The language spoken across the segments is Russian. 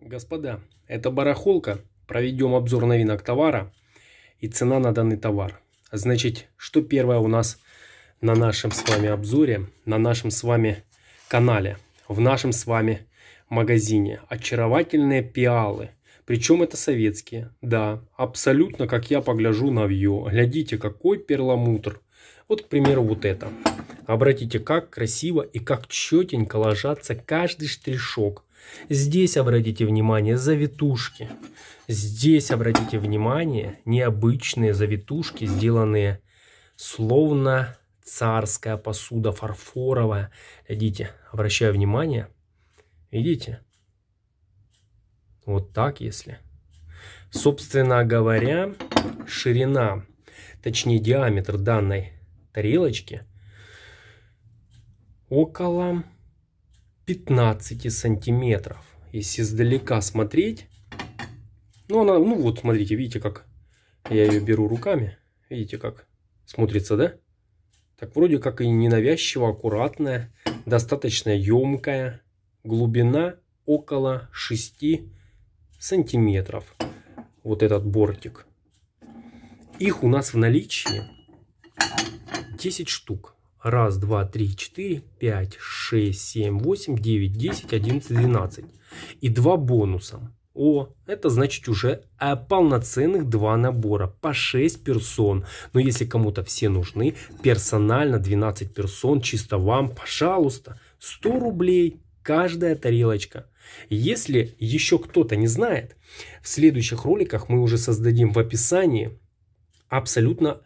Господа, это барахолка. Проведем обзор новинок товара и цена на данный товар. Значит, что первое у нас на нашем с вами обзоре, на нашем с вами канале, в нашем с вами магазине. Очаровательные пиалы. Причем это советские. Да, абсолютно, как я погляжу на вью. Глядите, какой перламутр. Вот, к примеру, вот это. Обратите, как красиво и как четенько ложатся каждый штришок Здесь обратите внимание завитушки. Здесь обратите внимание необычные завитушки, сделанные словно царская посуда фарфоровая. Глядите, обращаю внимание. Видите? Вот так, если. Собственно говоря, ширина, точнее диаметр данной тарелочки около 15 сантиметров. Если издалека смотреть, ну она, ну вот, смотрите, видите, как я ее беру руками, видите, как смотрится, да? Так вроде как и ненавязчиво, аккуратная, достаточно емкая, глубина около 6 сантиметров. Вот этот бортик. Их у нас в наличии 10 штук. Раз, два, три, четыре, пять, шесть, семь, восемь, девять, десять, одиннадцать, двенадцать. И два бонуса. О, это значит уже э, полноценных два набора по 6 персон. Но если кому-то все нужны, персонально 12 персон, чисто вам, пожалуйста, 100 рублей каждая тарелочка. Если еще кто-то не знает, в следующих роликах мы уже создадим в описании абсолютно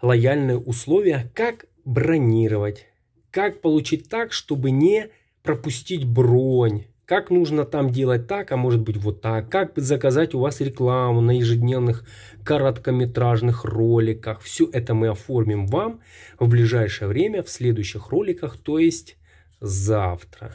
лояльные условия, как бронировать, как получить так, чтобы не пропустить бронь, как нужно там делать так, а может быть вот так, как заказать у вас рекламу на ежедневных короткометражных роликах. Все это мы оформим вам в ближайшее время, в следующих роликах, то есть завтра.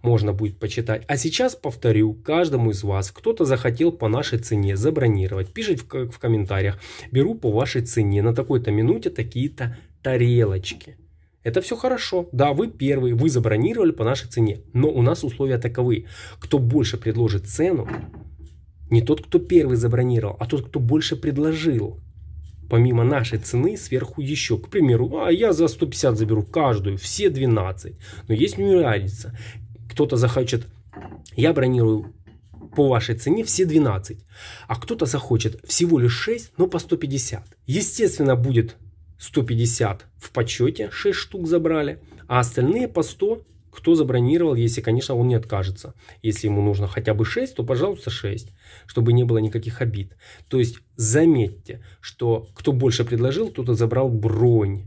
Можно будет почитать. А сейчас повторю каждому из вас, кто-то захотел по нашей цене забронировать. Пишите в, в комментариях, беру по вашей цене на такой-то минуте такие-то тарелочки. Это все хорошо. Да, вы первые, вы забронировали по нашей цене. Но у нас условия таковы. Кто больше предложит цену, не тот, кто первый забронировал, а тот, кто больше предложил. Помимо нашей цены, сверху еще, к примеру, а я за 150 заберу каждую, все 12. Но есть нюансы. Кто-то захочет, я бронирую по вашей цене все 12, а кто-то захочет всего лишь 6, но по 150. Естественно, будет 150 в почете, 6 штук забрали, а остальные по 100, кто забронировал, если, конечно, он не откажется. Если ему нужно хотя бы 6, то, пожалуйста, 6, чтобы не было никаких обид. То есть заметьте, что кто больше предложил, тот и забрал бронь.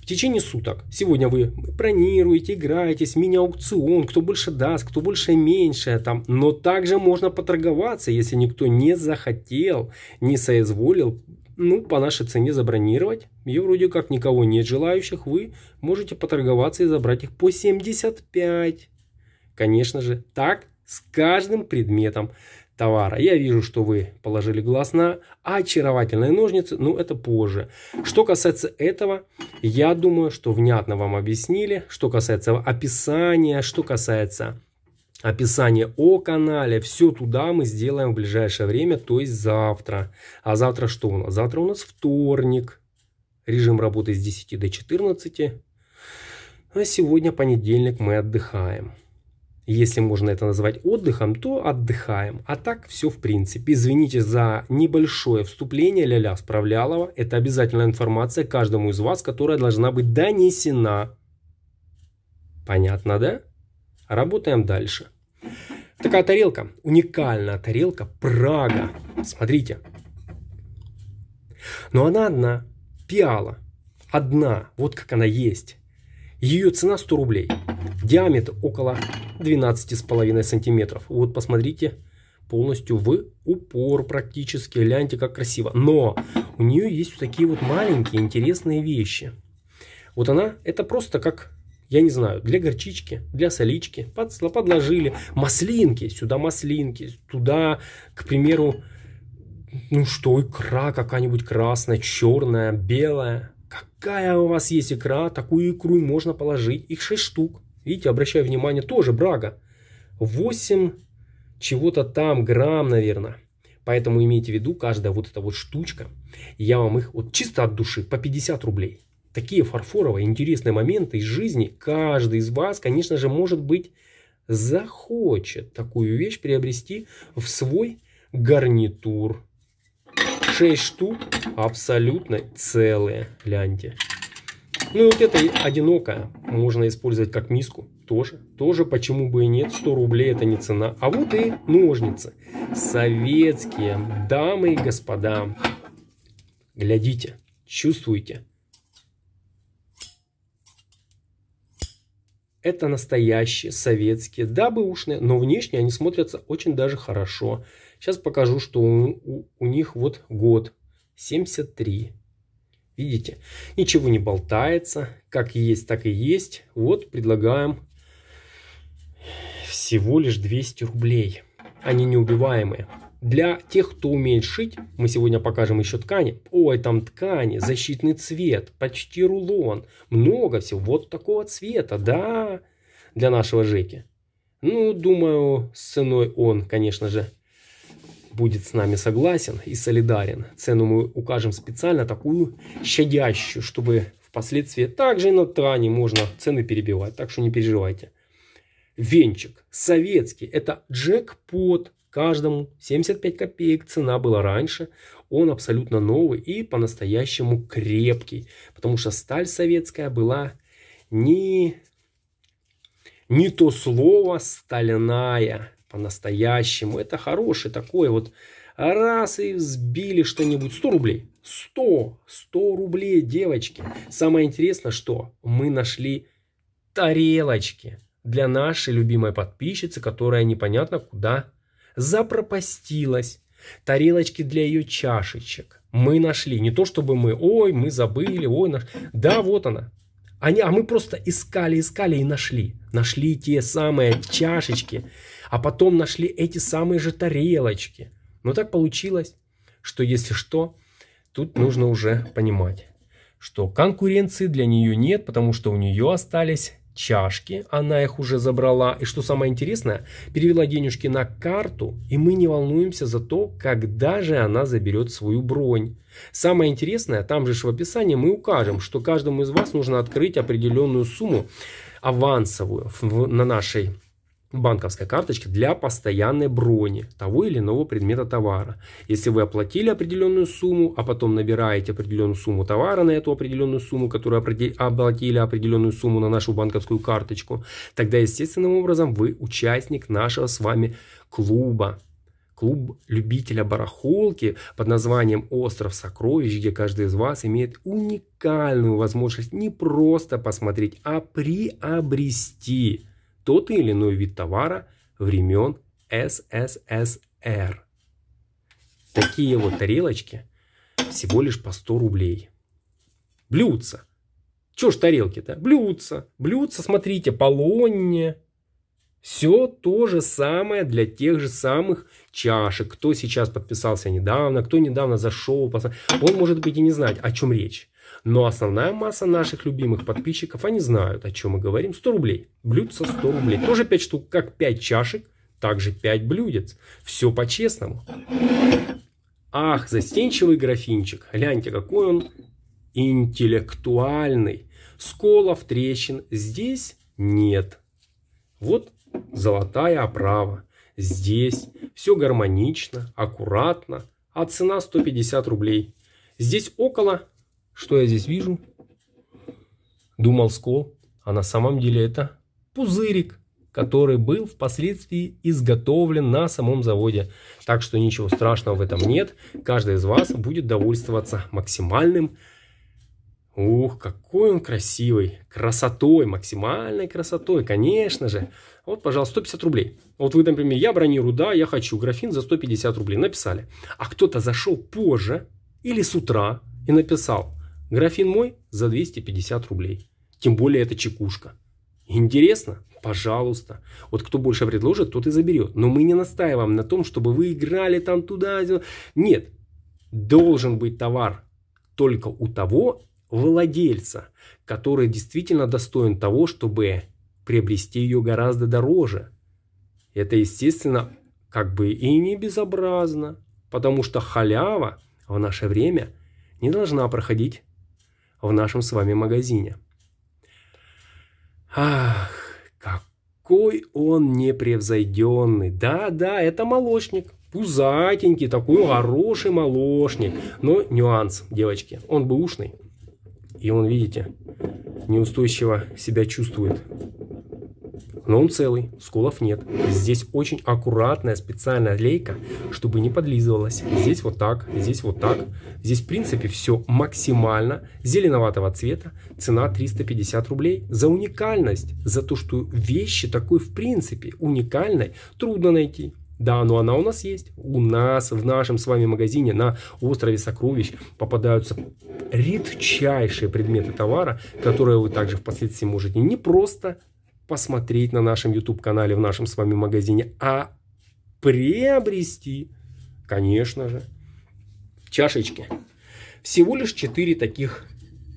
В течение суток. Сегодня вы бронируете, играетесь, мини-аукцион, кто больше даст, кто больше меньше. Там. Но также можно поторговаться, если никто не захотел, не соизволил ну, по нашей цене забронировать. И вроде как никого нет желающих, вы можете поторговаться и забрать их по 75. Конечно же, так с каждым предметом товара. Я вижу, что вы положили глаз на очаровательные ножницы, Ну, это позже. Что касается этого, я думаю, что внятно вам объяснили. Что касается описания, что касается описание о канале, все туда мы сделаем в ближайшее время, то есть завтра. А завтра что у нас? Завтра у нас вторник. Режим работы с 10 до 14. А сегодня понедельник мы отдыхаем. Если можно это назвать отдыхом, то отдыхаем. А так все в принципе. Извините за небольшое вступление Ляля справлялова. Это обязательная информация каждому из вас, которая должна быть донесена. Понятно, да? Работаем дальше. Такая тарелка, уникальная тарелка Прага. Смотрите. Но она одна, пиала. Одна, вот как она есть. Ее цена 100 рублей. Диаметр около 12,5 сантиметров. Вот посмотрите, полностью в упор практически. Гляньте, как красиво. Но у нее есть вот такие вот маленькие интересные вещи. Вот она, это просто как я не знаю, для горчички, для солички под подложили. Маслинки, сюда маслинки, туда, к примеру, ну что, икра какая-нибудь красная, черная, белая. Какая у вас есть икра, такую икру можно положить. Их 6 штук. Видите, обращаю внимание, тоже брага. 8 чего-то там грамм, наверное. Поэтому имейте в виду, каждая вот эта вот штучка, я вам их вот чисто от души по 50 рублей такие фарфоровые интересные моменты из жизни каждый из вас, конечно же, может быть, захочет такую вещь приобрести в свой гарнитур. Шесть штук абсолютно целые, гляньте. Ну и вот это одинокая можно использовать как миску. Тоже, тоже почему бы и нет, 100 рублей это не цена. А вот и ножницы. Советские, дамы и господа. Глядите, чувствуйте. Это настоящие, советские, да, ушные, но внешне они смотрятся очень даже хорошо. Сейчас покажу, что у, у, у них вот год 73. Видите, ничего не болтается, как есть, так и есть. Вот предлагаем всего лишь 200 рублей. Они неубиваемые. Для тех, кто умеет шить, мы сегодня покажем еще ткани. Ой, там ткани, защитный цвет, почти рулон. Много всего вот такого цвета, да, для нашего Жеки. Ну, думаю, с ценой он, конечно же, будет с нами согласен и солидарен. Цену мы укажем специально такую щадящую, чтобы впоследствии также и на ткани можно цены перебивать. Так что не переживайте. Венчик советский. Это джекпот Каждому 75 копеек цена была раньше. Он абсолютно новый и по-настоящему крепкий. Потому что сталь советская была не, не то слово стальная по-настоящему. Это хороший такой вот раз и взбили что-нибудь. 100 рублей. 100. 100 рублей, девочки. Самое интересное, что мы нашли тарелочки для нашей любимой подписчицы, которая непонятно куда запропастилась. Тарелочки для ее чашечек мы нашли. Не то чтобы мы, ой, мы забыли, ой, наш... да, вот она. Они, а мы просто искали, искали и нашли. Нашли те самые чашечки, а потом нашли эти самые же тарелочки. Но так получилось, что если что, тут нужно уже понимать, что конкуренции для нее нет, потому что у нее остались чашки, она их уже забрала, и что самое интересное, перевела денежки на карту, и мы не волнуемся за то, когда же она заберет свою бронь. Самое интересное, там же в описании мы укажем, что каждому из вас нужно открыть определенную сумму авансовую на нашей банковской карточки для постоянной брони того или иного предмета товара. Если вы оплатили определенную сумму, а потом набираете определенную сумму товара на эту определенную сумму, которую оплатили определенную сумму на нашу банковскую карточку, тогда естественным образом вы участник нашего с вами клуба. Клуб любителя барахолки под названием «Остров сокровищ», где каждый из вас имеет уникальную возможность не просто посмотреть, а приобрести тот или иной вид товара времен СССР. Такие вот тарелочки всего лишь по 100 рублей. Блюдца. Чё ж тарелки-то? Блюдца. Блюдца, смотрите, полонне. Все то же самое для тех же самых чашек. Кто сейчас подписался недавно, кто недавно зашел, он может быть и не знать, о чем речь. Но основная масса наших любимых подписчиков, они знают, о чем мы говорим. 100 рублей. Блюдца 100 рублей. Тоже 5 штук, как 5 чашек, также 5 блюдец. Все по-честному. Ах, застенчивый графинчик. Гляньте, какой он интеллектуальный. Сколов, трещин здесь нет. Вот золотая оправа. Здесь все гармонично, аккуратно, а цена 150 рублей. Здесь около что я здесь вижу? Думал Скол, а на самом деле это пузырик, который был впоследствии изготовлен на самом заводе. Так что ничего страшного в этом нет. Каждый из вас будет довольствоваться максимальным. Ух, какой он красивый. Красотой, максимальной красотой, конечно же. Вот, пожалуйста, 150 рублей. Вот вы, например, я бронирую, да, я хочу графин за 150 рублей. Написали. А кто-то зашел позже или с утра и написал – Графин мой за 250 рублей. Тем более это чекушка. Интересно? Пожалуйста. Вот кто больше предложит, тот и заберет. Но мы не настаиваем на том, чтобы вы играли там туда. Нет. Должен быть товар только у того владельца, который действительно достоин того, чтобы приобрести ее гораздо дороже. Это, естественно, как бы и не безобразно, потому что халява в наше время не должна проходить в нашем с вами магазине. Ах, какой он непревзойденный. Да-да, это молочник. Пузатенький, такой хороший молочник. Но нюанс, девочки, он бэушный. И он, видите, неустойчиво себя чувствует но он целый, сколов нет. Здесь очень аккуратная специальная лейка, чтобы не подлизывалась. Здесь вот так, здесь вот так. Здесь в принципе все максимально зеленоватого цвета. Цена 350 рублей за уникальность, за то, что вещи такой в принципе уникальной трудно найти. Да, но она у нас есть. У нас в нашем с вами магазине на острове Сокровищ попадаются редчайшие предметы товара, которые вы также впоследствии можете не просто посмотреть на нашем YouTube-канале, в нашем с вами магазине, а приобрести, конечно же, чашечки. Всего лишь 4 таких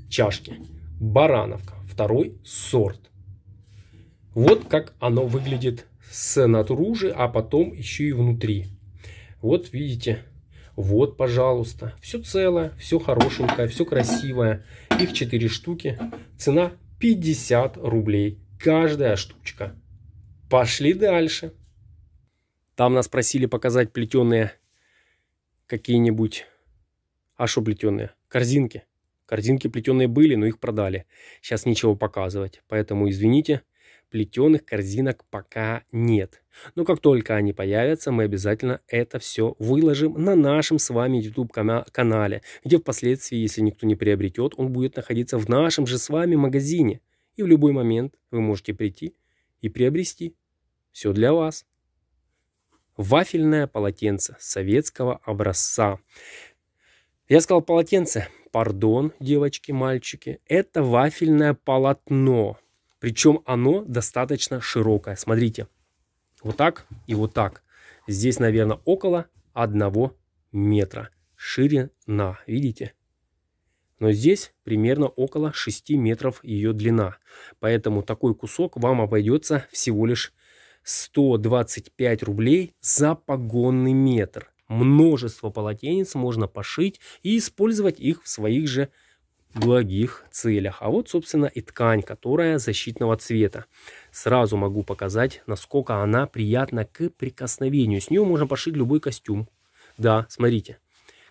чашки. Барановка, второй сорт. Вот как оно выглядит с натуружи, а потом еще и внутри. Вот видите, вот, пожалуйста, все целое, все хорошенькое, все красивое. Их 4 штуки, цена 50 рублей каждая штучка. Пошли дальше. Там нас просили показать плетеные какие-нибудь... А что плетеные? Корзинки. Корзинки плетеные были, но их продали. Сейчас ничего показывать, поэтому извините. Плетеных корзинок пока нет. Но как только они появятся, мы обязательно это все выложим на нашем с вами YouTube-канале, где впоследствии, если никто не приобретет, он будет находиться в нашем же с вами магазине и в любой момент вы можете прийти и приобрести. Все для вас. Вафельное полотенце советского образца. Я сказал полотенце. Пардон, девочки, мальчики. Это вафельное полотно. Причем оно достаточно широкое. Смотрите. Вот так и вот так. Здесь, наверное, около одного метра. Ширина. Видите? Но здесь примерно около 6 метров ее длина. Поэтому такой кусок вам обойдется всего лишь 125 рублей за погонный метр. Множество полотенец можно пошить и использовать их в своих же благих целях. А вот, собственно, и ткань, которая защитного цвета. Сразу могу показать, насколько она приятна к прикосновению. С нее можно пошить любой костюм. Да, смотрите.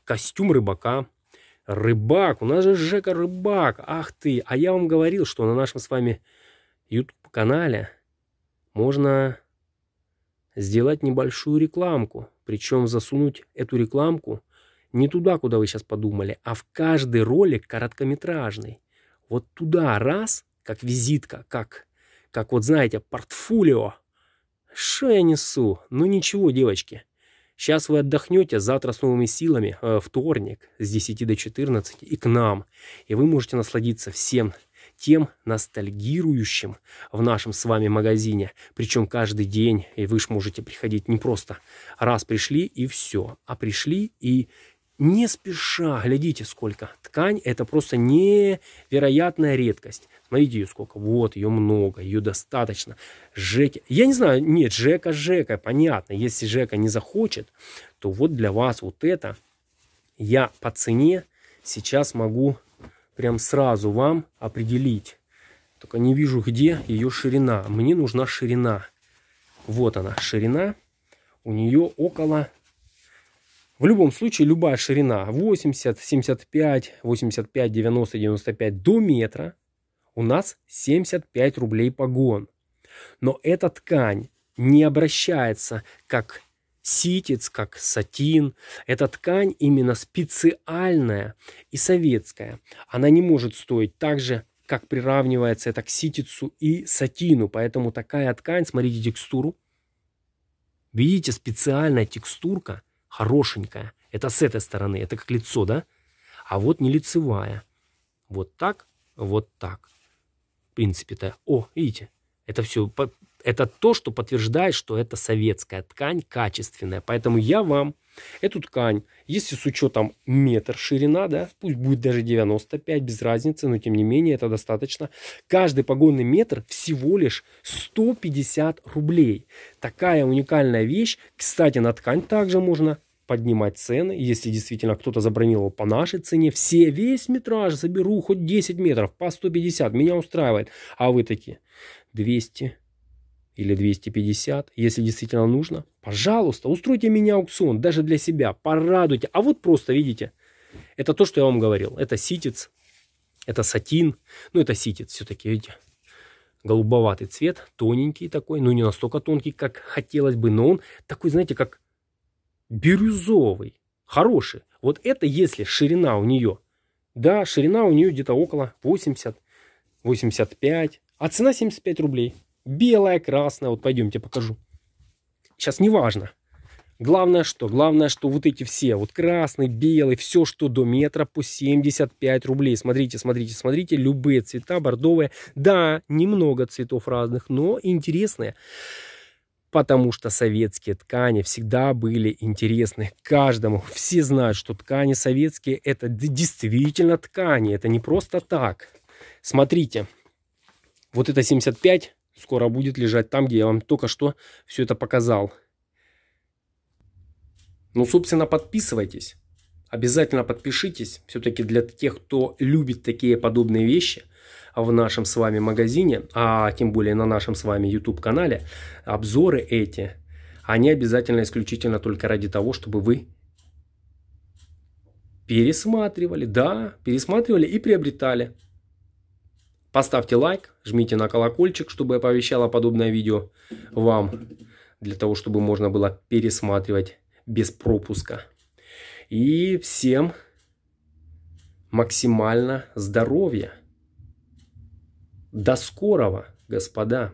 Костюм рыбака, Рыбак, у нас же Жека Рыбак, ах ты, а я вам говорил, что на нашем с вами YouTube-канале можно сделать небольшую рекламку, причем засунуть эту рекламку не туда, куда вы сейчас подумали, а в каждый ролик короткометражный. Вот туда раз, как визитка, как, как вот знаете, портфолио. Что я несу? Ну ничего, девочки. Сейчас вы отдохнете, завтра с новыми силами, э, вторник с 10 до 14 и к нам. И вы можете насладиться всем тем ностальгирующим в нашем с вами магазине. Причем каждый день, и вы же можете приходить не просто раз пришли и все, а пришли и не спеша, глядите сколько. Ткань это просто невероятная редкость. Смотрите ее сколько. Вот, ее много, ее достаточно. Жеки. Я не знаю, нет, Жека, Жека, понятно. Если Жека не захочет, то вот для вас вот это я по цене сейчас могу прям сразу вам определить. Только не вижу, где ее ширина. Мне нужна ширина. Вот она, ширина. У нее около в любом случае, любая ширина 80, 75, 85, 90, 95 до метра у нас 75 рублей погон. Но эта ткань не обращается как ситец, как сатин. Эта ткань именно специальная и советская. Она не может стоить так же, как приравнивается это к ситицу и сатину. Поэтому такая ткань, смотрите текстуру. Видите, специальная текстурка хорошенькая. Это с этой стороны, это как лицо, да? А вот не лицевая. Вот так, вот так. В принципе-то. О, видите, это все, это то, что подтверждает, что это советская ткань, качественная. Поэтому я вам эту ткань, если с учетом метр ширина, да, пусть будет даже 95, без разницы, но тем не менее это достаточно. Каждый погонный метр всего лишь 150 рублей. Такая уникальная вещь. Кстати, на ткань также можно поднимать цены. Если действительно кто-то забронировал по нашей цене, все, весь метраж заберу, хоть 10 метров, по 150, меня устраивает. А вы такие, 200 или 250, если действительно нужно, пожалуйста, устройте меня аукцион, даже для себя, порадуйте. А вот просто, видите, это то, что я вам говорил. Это ситец, это сатин, ну это ситец все-таки, видите, голубоватый цвет, тоненький такой, ну не настолько тонкий, как хотелось бы, но он такой, знаете, как Бирюзовый. Хороший. Вот это если ширина у нее. Да, ширина у нее где-то около 80, 85. А цена 75 рублей. Белая, красная. Вот пойдемте покажу. Сейчас не важно. Главное что? Главное, что вот эти все, вот красный, белый, все, что до метра по 75 рублей. Смотрите, смотрите, смотрите, любые цвета, бордовые. Да, немного цветов разных, но интересные потому что советские ткани всегда были интересны каждому. Все знают, что ткани советские – это действительно ткани, это не просто так. Смотрите, вот это 75 скоро будет лежать там, где я вам только что все это показал. Ну, собственно, подписывайтесь. Обязательно подпишитесь. Все-таки для тех, кто любит такие подобные вещи – в нашем с вами магазине, а тем более на нашем с вами YouTube-канале, обзоры эти, они обязательно исключительно только ради того, чтобы вы пересматривали, да, пересматривали и приобретали. Поставьте лайк, жмите на колокольчик, чтобы я оповещало подобное видео вам, для того, чтобы можно было пересматривать без пропуска. И всем максимально здоровья! До скорого, господа!